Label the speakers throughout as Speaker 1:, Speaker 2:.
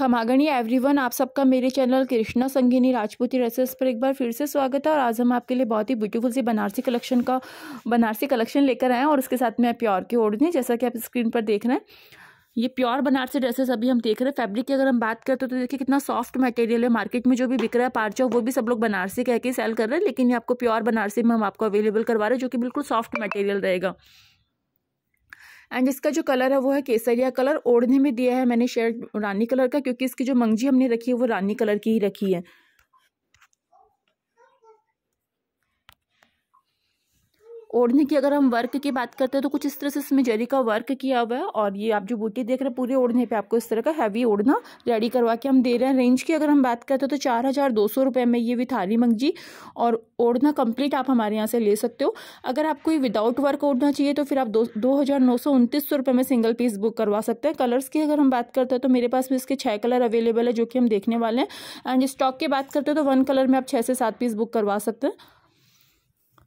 Speaker 1: खमागणी everyone आप सबका मेरे चैनल कृष्णा संगीनी राजपूती रेसेस पर एक बार फिर से स्वागत है और आज हम आपके लिए बहुत ही ब्यूटीफुल सी बनारसी कलेक्शन का बनारसी कलेक्शन लेकर आए हैं और उसके साथ में प्योर की ओढ़नी जैसा कि आप स्क्रीन पर देख रहे हैं ये प्योर बनारसी ड्रेसेस अभी हम देख रहे हैं फैब्रिक की अगर हम बात करते तो, तो देखिए कितना सॉफ्ट मटेरियल है मार्केट में जो भी बिक रहा है पार्चा वो भी सब लोग बनारसी कह के सेल कर रहे हैं लेकिन ये आपको प्योर बनारसी में हम आपको अवेलेबल करवा रहे हैं जो कि बिल्कुल सॉफ्ट मटेरियल रहेगा एंड इसका जो कलर है वो है केसरिया कलर ओढ़ने में दिया है मैंने शर्ट रानी कलर का क्योंकि इसकी जो मंगजी हमने रखी है वो रानी कलर की ही रखी है ओढ़ने की अगर हम वर्क की बात करते हैं तो कुछ इस तरह से इसमें जरी का वर्क किया हुआ है और ये आप जो बूटी देख रहे हैं पूरे ओढ़ने पे आपको इस तरह का हैवी ओढ़ना रेडी करवा के हम दे रहे हैं रेंज की अगर हम बात करते हैं तो चार हज़ार दो सौ रुपये में ये भी थाली मंगजी और ओढ़ना कंप्लीट आप हमारे यहाँ से ले सकते हो अगर आपको ये विदाउट वर्क ओढ़ना चाहिए तो फिर आप दो दो हज़ार नौ सौ उनतीस सौ रुपये में सिंगल पीस बुक करवा सकते हैं कलर्स की अगर हम बात करते हैं तो मेरे पास भी इसके छः कलर अवेलेबल है जो कि हम देखने वाले हैं एंड स्टॉक की बात करते हैं तो वन कलर में आप छः से सात पीस बुक करवा सकते हैं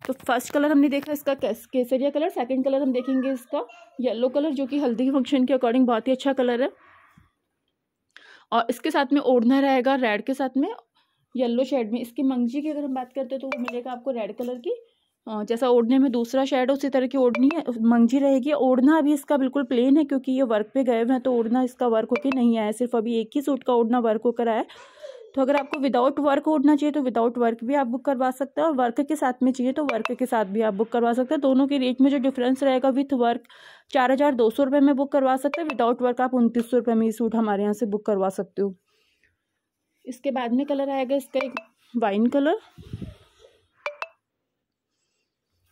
Speaker 1: तो फर्स्ट कलर हमने देखा इसका केसरिया कलर सेकंड कलर हम देखेंगे इसका येलो कलर जो कि हल्दी के फंक्शन के अकॉर्डिंग बहुत ही अच्छा कलर है और इसके साथ में ओढ़ना रहेगा रेड के साथ में येलो शेड में इसकी मंगजी की अगर हम बात करते हैं तो वो मिलेगा आपको रेड कलर की जैसा ओढ़ने में दूसरा शेड है उसी तरह की ओढ़नी है मंगजी रहेगी ओढ़ना अभी इसका बिल्कुल प्लेन है क्योंकि ये वर्क पे गए हुए हैं तो ओढ़ना इसका वर्क होके नहीं आया सिर्फ अभी एक ही सूट का ओढ़ना वर्क होकर आया तो अगर आपको विदाउट वर्क उड़ना चाहिए तो विदाउट वर्क भी आप बुक करवा सकते हैं और वर्क के साथ में चाहिए तो वर्क के साथ भी आप बुक करवा सकते हैं दोनों के रेट में जो डिफरेंस रहेगा विथ वर्क चार हज़ार दो सौ रुपये में बुक करवा सकते हैं विदाउट वर्क आप उनतीस सौ रुपये में ये सूट हमारे यहाँ से बुक करवा सकते हो इसके बाद में कलर आएगा इसका एक वाइन कलर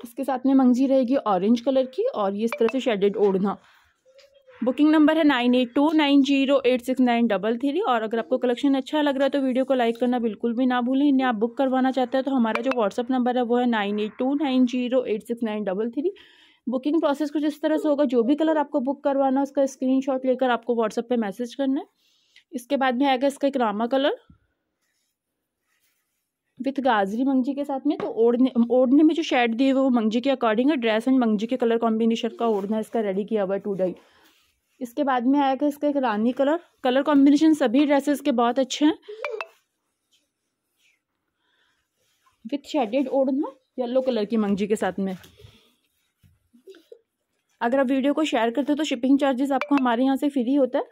Speaker 1: इसके साथ में मंगजी रहेगी ऑरेंज कलर की और ये इस तरह से शेडेड ओढ़ना बुकिंग नंबर है nine eight two nine zero eight six nine double three और अगर आपको कलेक्शन अच्छा लग रहा है तो वीडियो को लाइक करना बिल्कुल भी ना भूलें इन्हें आप बुक करवाना चाहते हैं तो हमारा जो व्हाट्सअप नंबर है वो है nine eight two nine zero eight six nine double three booking process कुछ इस तरह से होगा जो भी कलर आपको बुक करवाना है उसका शॉट लेकर आपको व्हाट्सअप पर मैसेज करना है इसके बाद में आएगा इसका एक रामा कलर विथ गाजरी मंगजी के साथ में तो ओढ़ने ओढ़ने में जो शेड दी है वो मंगजी के अकॉर्डिंग है ड्रेस एंड मंगजी के कलर कॉम्बिनेशन का ओढ़ना इसका रेडी किया हुआ है टू डाई इसके बाद में आएगा इसका एक रानी कलर कलर कॉम्बिनेशन सभी ड्रेसेस के बहुत अच्छे हैं विथ शेडेड ओढ़ना येलो कलर की मंगजी के साथ में अगर आप वीडियो को शेयर करते हो तो शिपिंग चार्जेस आपको हमारे यहाँ से फ्री होता है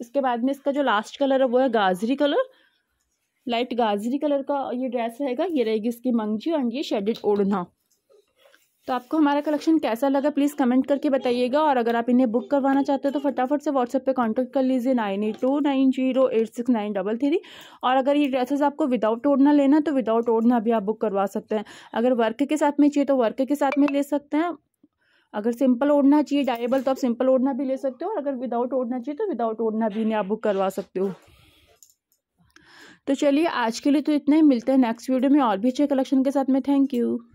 Speaker 1: इसके बाद में इसका जो लास्ट कलर है वो है गाजरी कलर लाइट गाजरी कलर का ये ड्रेस रहेगा ये रहेगी इसकी मंगजी और ये शेडेड ओढ़ना तो आपको हमारा कलेक्शन कैसा लगा प्लीज़ कमेंट करके बताइएगा और अगर आप इन्हें बुक करवाना चाहते हो तो फटाफट से व्हाट्सएप पे कांटेक्ट कर लीजिए nine eight two nine zero eight six nine double three और अगर ये ड्रेसेस आपको विदाउट ओढ़ना लेना तो विदाउट ओढ़ना भी आप बुक करवा सकते हैं अगर वर्क के साथ में चाहिए तो वर्क के साथ में ले सकते हैं अगर सिंपल ओढ़ना चाहिए डाइबल तो आप सिंपल ओढ़ना भी ले सकते हो और अगर विदाउट ओढ़ना चाहिए तो विदाउट ओढ़ना भी इन्हें आप बुक करवा सकते हो तो चलिए आज के लिए तो इतना ही मिलते हैं नेक्स्ट वीडियो में और भी अच्छे कलेक्शन के साथ में थैंक यू